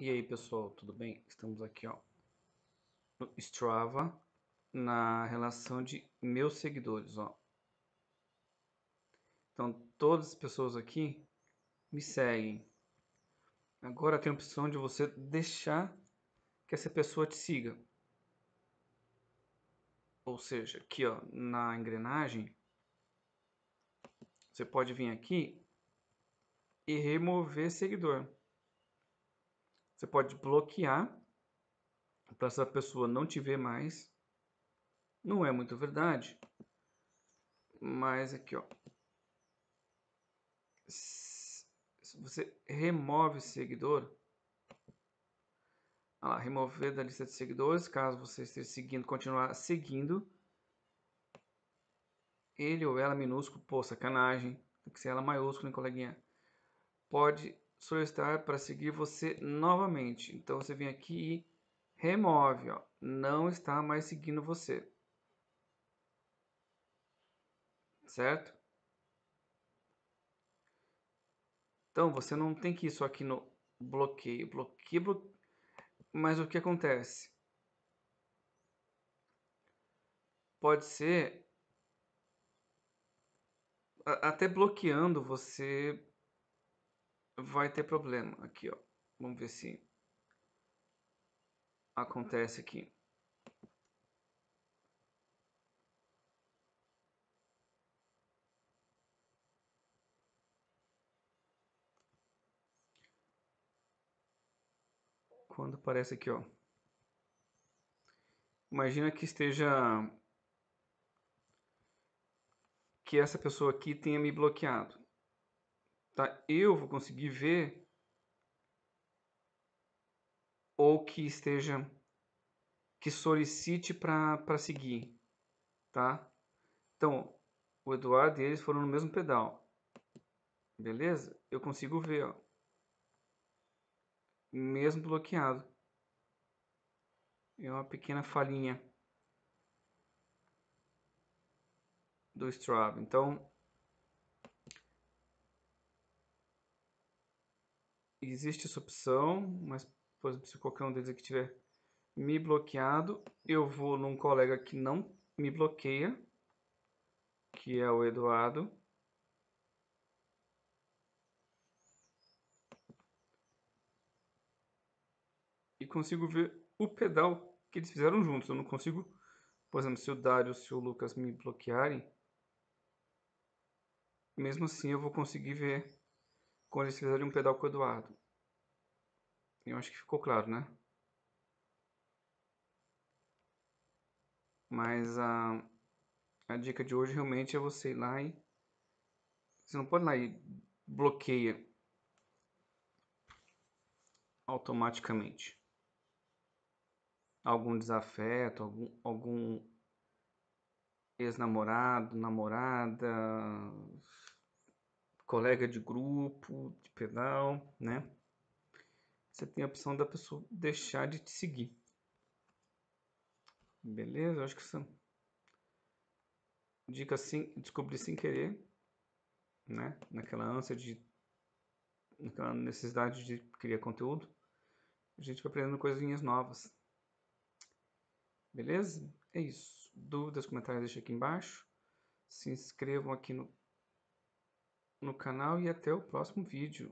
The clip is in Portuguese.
E aí pessoal, tudo bem? Estamos aqui ó, no Strava, na relação de meus seguidores. Ó. Então todas as pessoas aqui me seguem. Agora tem a opção de você deixar que essa pessoa te siga. Ou seja, aqui ó, na engrenagem, você pode vir aqui e remover seguidor. Você pode bloquear para essa pessoa não te ver mais. Não é muito verdade. Mas aqui, ó. Se você remove seguidor. Olha lá, remover da lista de seguidores, caso você esteja seguindo, continuar seguindo. Ele ou ela minúsculo, pô, sacanagem. Tem que ser ela maiúsculo, hein, coleguinha? Pode solicitar para seguir você novamente. Então você vem aqui e remove, ó. Não está mais seguindo você. Certo? Então você não tem que ir só aqui no bloqueio, bloqueio, bloqueio. Mas o que acontece? Pode ser até bloqueando você vai ter problema aqui, ó. Vamos ver se acontece aqui. Quando aparece aqui, ó. Imagina que esteja que essa pessoa aqui tenha me bloqueado tá? Eu vou conseguir ver ou que esteja que solicite para seguir, tá? Então, o Eduardo e eles foram no mesmo pedal. Beleza? Eu consigo ver, ó. Mesmo bloqueado. É uma pequena falhinha do Strava. Então, existe essa opção, mas por exemplo, se qualquer um deles aqui tiver me bloqueado, eu vou num colega que não me bloqueia, que é o Eduardo. E consigo ver o pedal que eles fizeram juntos. Eu não consigo, por exemplo, se o Dário se o Lucas me bloquearem, mesmo assim eu vou conseguir ver quando eles fizeram um pedal com o Eduardo. Eu acho que ficou claro, né? Mas a, a dica de hoje realmente é você ir lá e... Você não pode ir lá e bloqueia automaticamente. Algum desafeto, algum, algum ex-namorado, namorada, colega de grupo, de pedal, né? Você tem a opção da pessoa deixar de te seguir. Beleza? Eu acho que são dica assim, descobri sem querer, né? Naquela ânsia de naquela necessidade de criar conteúdo, a gente vai aprendendo coisinhas novas. Beleza? É isso. Dúvidas, comentários, deixa aqui embaixo. Se inscrevam aqui no no canal e até o próximo vídeo.